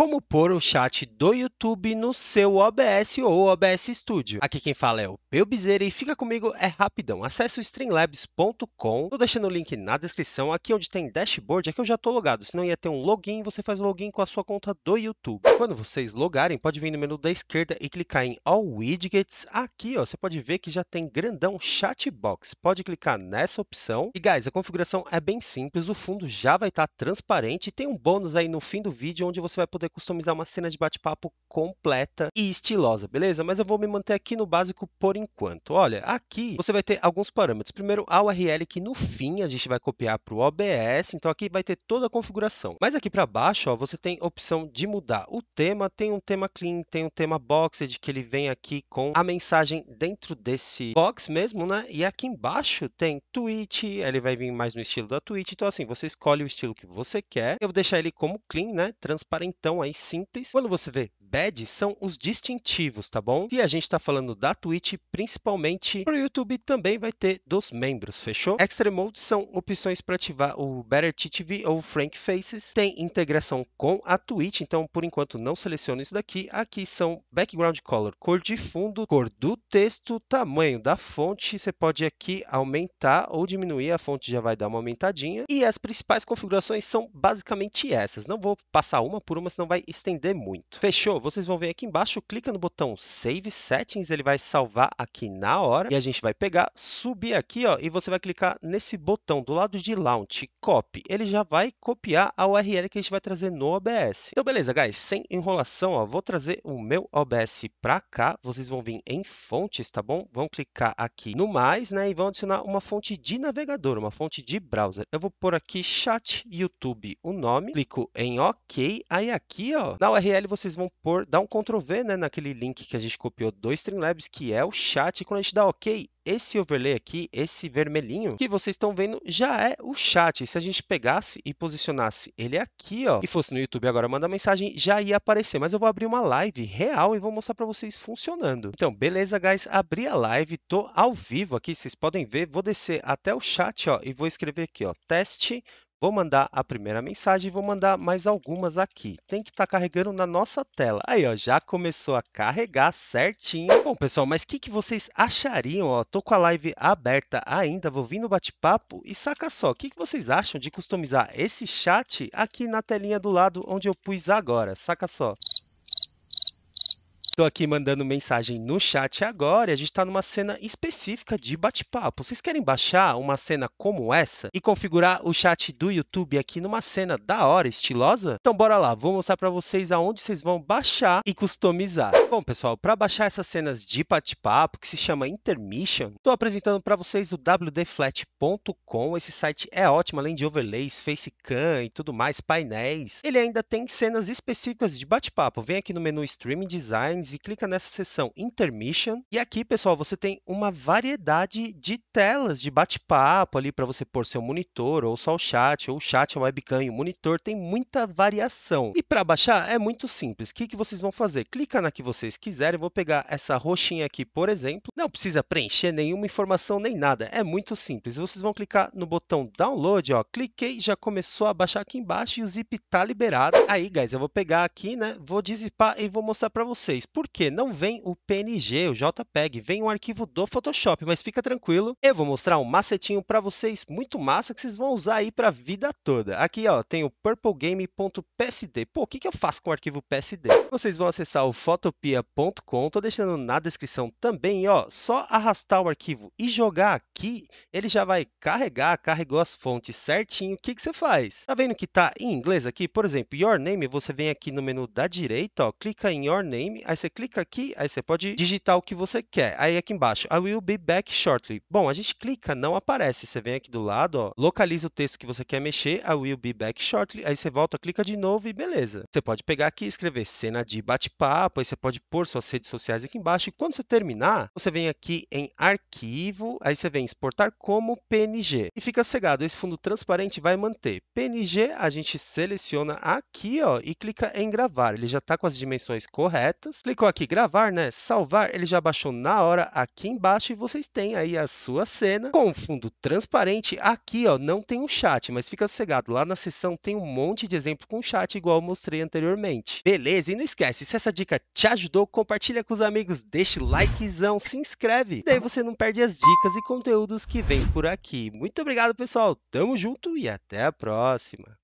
Como pôr o chat do YouTube no seu OBS ou OBS Studio. Aqui quem fala é o Peu Bezerra e fica comigo é rapidão. Acesse o streamlabs.com. Tô deixando o link na descrição. Aqui onde tem dashboard é que eu já tô logado. Se não ia ter um login, você faz login com a sua conta do YouTube. Quando vocês logarem, pode vir no menu da esquerda e clicar em All Widgets. Aqui, ó, você pode ver que já tem grandão Chatbox. Pode clicar nessa opção. E, guys, a configuração é bem simples. O fundo já vai estar tá transparente. Tem um bônus aí no fim do vídeo onde você vai poder customizar uma cena de bate-papo completa e estilosa, beleza? Mas eu vou me manter aqui no básico por enquanto. Olha, aqui você vai ter alguns parâmetros. Primeiro, a URL que no fim a gente vai copiar para o OBS, então aqui vai ter toda a configuração. Mas aqui para baixo, ó, você tem opção de mudar o tema, tem um tema clean, tem um tema boxed, que ele vem aqui com a mensagem dentro desse box mesmo, né? E aqui embaixo tem tweet. ele vai vir mais no estilo da tweet. então assim, você escolhe o estilo que você quer. Eu vou deixar ele como clean, né? Transparentão aí simples. Quando você vê badge, são os distintivos, tá bom? E a gente está falando da Twitch, principalmente para o YouTube também vai ter dos membros, fechou? Extra Mode são opções para ativar o Better TV ou Frank Faces. Tem integração com a Twitch, então por enquanto não seleciono isso daqui. Aqui são background color, cor de fundo, cor do texto, tamanho da fonte. Você pode aqui aumentar ou diminuir, a fonte já vai dar uma aumentadinha. E as principais configurações são basicamente essas. Não vou passar uma por uma, não vai estender muito. Fechou? Vocês vão ver aqui embaixo, clica no botão Save Settings, ele vai salvar aqui na hora e a gente vai pegar, subir aqui ó, e você vai clicar nesse botão do lado de Launch, Copy. Ele já vai copiar a URL que a gente vai trazer no OBS. Então beleza, guys, sem enrolação, ó, vou trazer o meu OBS para cá, vocês vão vir em fontes, tá bom? Vão clicar aqui no mais, né, e vão adicionar uma fonte de navegador, uma fonte de browser. Eu vou por aqui chat YouTube o nome, clico em OK, aí aqui aqui, ó, na URL vocês vão pôr, dar um Ctrl V, né, naquele link que a gente copiou do Streamlabs, que é o chat, e quando a gente dá OK, esse overlay aqui, esse vermelhinho que vocês estão vendo, já é o chat. Se a gente pegasse e posicionasse ele aqui, ó, e fosse no YouTube agora mandar mensagem, já ia aparecer. Mas eu vou abrir uma live real e vou mostrar para vocês funcionando. Então, beleza, guys? Abri a live, tô ao vivo aqui, vocês podem ver. Vou descer até o chat, ó, e vou escrever aqui, ó, teste Vou mandar a primeira mensagem e vou mandar mais algumas aqui. Tem que estar tá carregando na nossa tela. Aí, ó, já começou a carregar certinho. Bom, pessoal, mas o que, que vocês achariam? Ó, tô com a live aberta ainda, vou vir no bate-papo e saca só, o que, que vocês acham de customizar esse chat aqui na telinha do lado onde eu pus agora? Saca só estou aqui mandando mensagem no chat agora e a gente está numa cena específica de bate-papo. Vocês querem baixar uma cena como essa e configurar o chat do YouTube aqui numa cena da hora, estilosa? Então bora lá, vou mostrar para vocês aonde vocês vão baixar e customizar. Bom, pessoal, para baixar essas cenas de bate-papo, que se chama Intermission, estou apresentando para vocês o wdflat.com. Esse site é ótimo, além de overlays, facecam e tudo mais, painéis. Ele ainda tem cenas específicas de bate-papo. Vem aqui no menu Streaming Designs e clica nessa seção Intermission. E aqui, pessoal, você tem uma variedade de telas de bate-papo ali para você pôr seu monitor, ou só o chat, ou o chat, a webcam e o monitor. Tem muita variação. E para baixar é muito simples. O que, que vocês vão fazer? Clica na que vocês quiserem. vou pegar essa roxinha aqui, por exemplo. Não precisa preencher nenhuma informação nem nada. É muito simples. Vocês vão clicar no botão Download, ó. Cliquei, já começou a baixar aqui embaixo e o zip tá liberado. Aí, guys, eu vou pegar aqui, né? Vou dizipar e vou mostrar para vocês por quê? Não vem o PNG, o JPEG, vem um arquivo do Photoshop, mas fica tranquilo, eu vou mostrar um macetinho para vocês muito massa que vocês vão usar aí para a vida toda. Aqui ó, tem o purplegame.psd. Pô, o que, que eu faço com o arquivo PSD? Vocês vão acessar o photopia.com, tô deixando na descrição também, ó, só arrastar o arquivo e jogar aqui, ele já vai carregar, carregou as fontes certinho. O que, que você faz? Tá vendo que tá em inglês aqui? Por exemplo, Your Name, você vem aqui no menu da direita, ó, clica em Your Name, aí você clica aqui, aí você pode digitar o que você quer. Aí aqui embaixo, I will be back shortly. Bom, a gente clica, não aparece. Você vem aqui do lado, ó, localiza o texto que você quer mexer, I will be back shortly. Aí você volta, clica de novo e beleza. Você pode pegar aqui e escrever cena de bate-papo, aí você pode pôr suas redes sociais aqui embaixo. E quando você terminar, você vem aqui em arquivo, aí você vem exportar como PNG. E fica cegado, esse fundo transparente vai manter. PNG, a gente seleciona aqui ó, e clica em gravar. Ele já está com as dimensões corretas. Clicou aqui gravar, né? Salvar, ele já baixou na hora aqui embaixo e vocês têm aí a sua cena com fundo transparente. Aqui, ó, não tem o um chat, mas fica sossegado. Lá na seção tem um monte de exemplo com chat, igual eu mostrei anteriormente. Beleza, e não esquece, se essa dica te ajudou, compartilha com os amigos, deixa o likezão, se inscreve. Daí você não perde as dicas e conteúdos que vem por aqui. Muito obrigado, pessoal. Tamo junto e até a próxima.